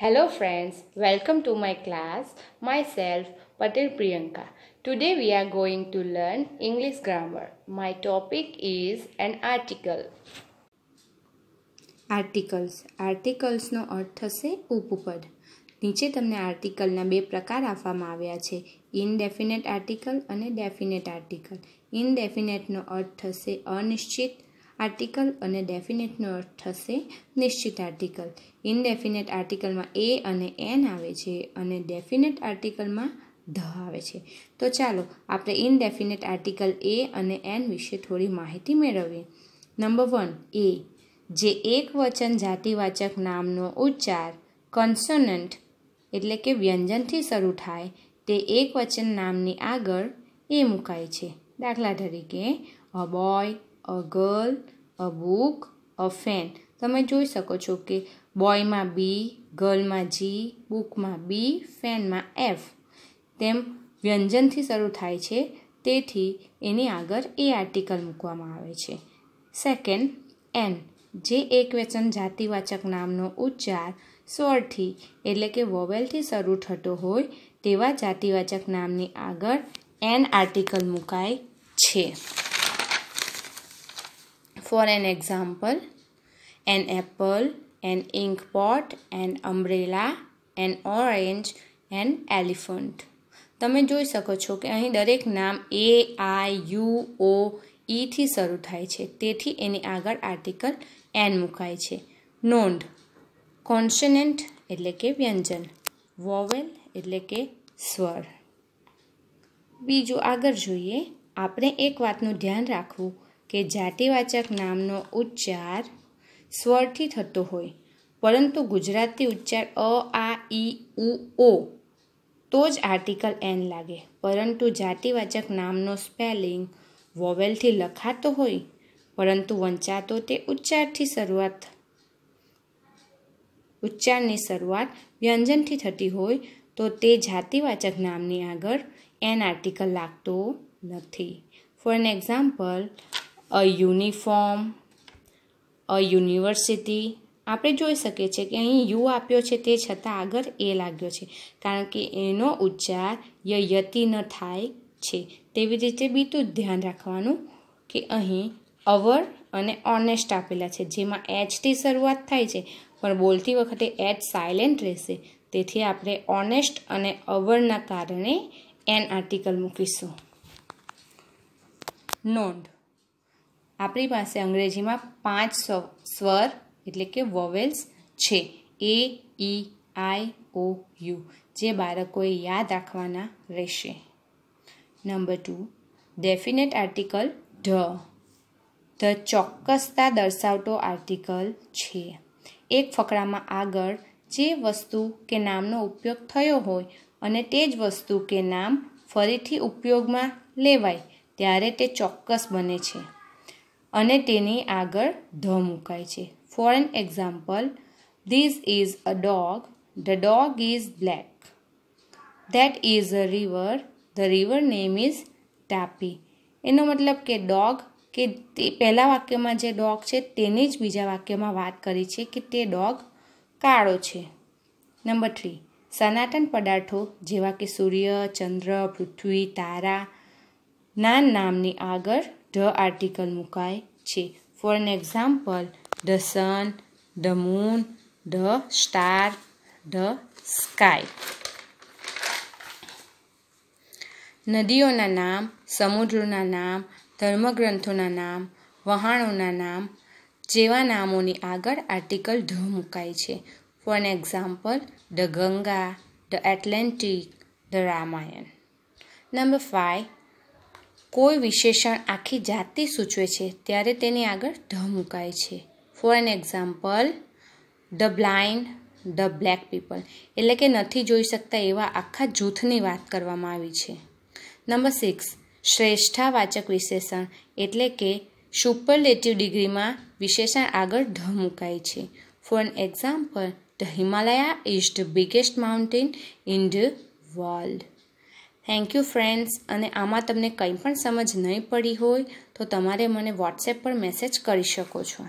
Hello friends, welcome to my class. Myself, Patel Priyanka. Today we are going to learn English grammar. My topic is an article. Articles આર્ટિકલ્સનો અર્થ થશે ઉપપદ નીચે તમને આર્ટિકલના બે પ્રકાર આપવામાં આવ્યા છે ઇનડેફિનેટ આર્ટિકલ અને ડેફિનેટ આર્ટિકલ ઇનડેફિનેટનો અર્થ થશે અનિશ્ચિત આર્ટિકલ અને ડેફિનેટનો અર્થ થશે નિશ્ચિત આર્ટિકલ ઇનડેફિનેટ આર્ટિકલમાં એ અને એન આવે છે અને ડેફિનેટ આર્ટિકલમાં ધ આવે છે તો ચાલો આપણે ઇનડેફિનેટ આર્ટિકલ એ અને એન વિશે થોડી માહિતી મેળવીએ નંબર વન એ જે એક વચન જાતિવાચક નામનો ઉચ્ચાર કન્સોનન્ટ એટલે કે વ્યંજનથી શરૂ થાય તે એક વચન નામની આગળ એ મુકાય છે દાખલા તરીકે a boy a girl a book a fan તમે જોઈ શકો છો કે બોયમાં બી ગર્લમાં જી બુકમાં બી ફેનમાં એફ તેમ વ્યંજનથી શરૂ થાય છે તેથી એની આગળ એ આર્ટિકલ મૂકવામાં આવે છે સેકન્ડ એન જે એકવચન જાતિવાચક નામનો ઉચ્ચાર સ્વરથી એટલે કે વોવેલથી શરૂ થતો હોય તેવા જાતિવાચક નામની આગળ એન આર્ટિકલ મુકાય છે for an example an apple an ink pot an umbrella an orange an elephant તમે જોઈ શકો છો કે અહીં દરેક નામ એ આઈ યુ ઓ ઈથી શરૂ થાય છે તેથી એની આગળ આર્ટિકલ એન મુકાય છે નોંધ કોન્સનન્ટ એટલે કે વ્યંજન વોવેલ એટલે કે સ્વર બીજું આગળ જોઈએ આપણે એક વાતનું ધ્યાન રાખવું કે જાતિવાચક નામનો ઉચ્ચાર સ્વરથી થતો હોય પરંતુ ગુજરાતી ઉચ્ચાર અ આ ઈ ઉ ઓ તો જ આર્ટિકલ એન લાગે પરંતુ જાતિવાચક નામનો સ્પેલિંગ વોવેલથી લખાતો હોય પરંતુ વંચાતો તે ઉચ્ચારથી શરૂઆત ઉચ્ચારની શરૂઆત વ્યંજનથી થતી હોય તો તે જાતિવાચક નામની આગળ એન આર્ટિકલ લાગતો નથી for an example a uniform a university આપણે જોઈ શકીએ છીએ કે અહીં યુ આપ્યો છે તે છતાં આગળ એ લાગ્યો છે કારણ કે એનો ઉચ્ચાર યયતી ન થાય છે તેવી રીતે બીતું ધ્યાન રાખવાનું કે અહીં અવર અને ઓનેસ્ટ આપેલા છે જેમાં એચથી શરૂઆત થાય છે પણ બોલતી વખતે એચ સાયલેન્ટ રહેશે તેથી આપણે ઓનેસ્ટ અને અવરના કારણે એન આર્ટિકલ મૂકીશું નોંધ આપણી પાસે અંગ્રેજીમાં પાંચ સ્વર એટલે કે વોવેલ્સ છે એ ઈ આઈ ઓ યુ જે બાળકોએ યાદ રાખવાના રહેશે number two definite article the the ચોક્કસતા દર્શાવતો આર્ટિકલ છે એક ફકરામાં આગળ જે વસ્તુ કે નામનો ઉપયોગ થયો હોય અને તે જ વસ્તુ કે નામ ફરીથી ઉપયોગમાં લેવાય ત્યારે તે ચોક્કસ બને છે અને તેની આગળ ધ મુકાય છે for an example this is a dog the dog is black that is a river the river name is Tapi એનો મતલબ કે ડોગ કે તે પહેલાં વાક્યમાં જે ડોગ છે તેની જ બીજા વાક્યમાં વાત કરી છે કે તે ડોગ કાળો છે નંબર થ્રી સનાતન પદાર્થો જેવા કે સૂર્ય ચંદ્ર પૃથ્વી તારા ના નામની આગળ ધ આર્ટિકલ મુકાય છે for an example the sun the moon the star the sky નદીઓના નામ સમુદ્રોના નામ ધર્મગ્રંથોના નામ વહાણોના નામ જેવા નામોની આગળ આર્ટિકલ ધ મુકાય છે for an example the Ganga the Atlantic the Ramayana number five કોઈ વિશેષણ આખી જાતિ સૂચવે છે ત્યારે તેની આગળ ઢ મુકાય છે for an example the blind the black people એટલે કે નથી જોઈ શકતા એવા આખા જૂથની વાત કરવામાં આવી છે નંબર સિક્સ શ્રેષ્ઠાવાચક વિશેષણ એટલે કે સુપરલેટિવ ડિગ્રીમાં વિશેષણ આગળ ઢ મુકાય છે for an example the Himalaya is the biggest mountain in the world thank you friends અને આમાં તમને કંઈ પણ સમજ નહીં પડી હોય તો તમારે મને વોટ્સએપ પર મેસેજ કરી શકો છો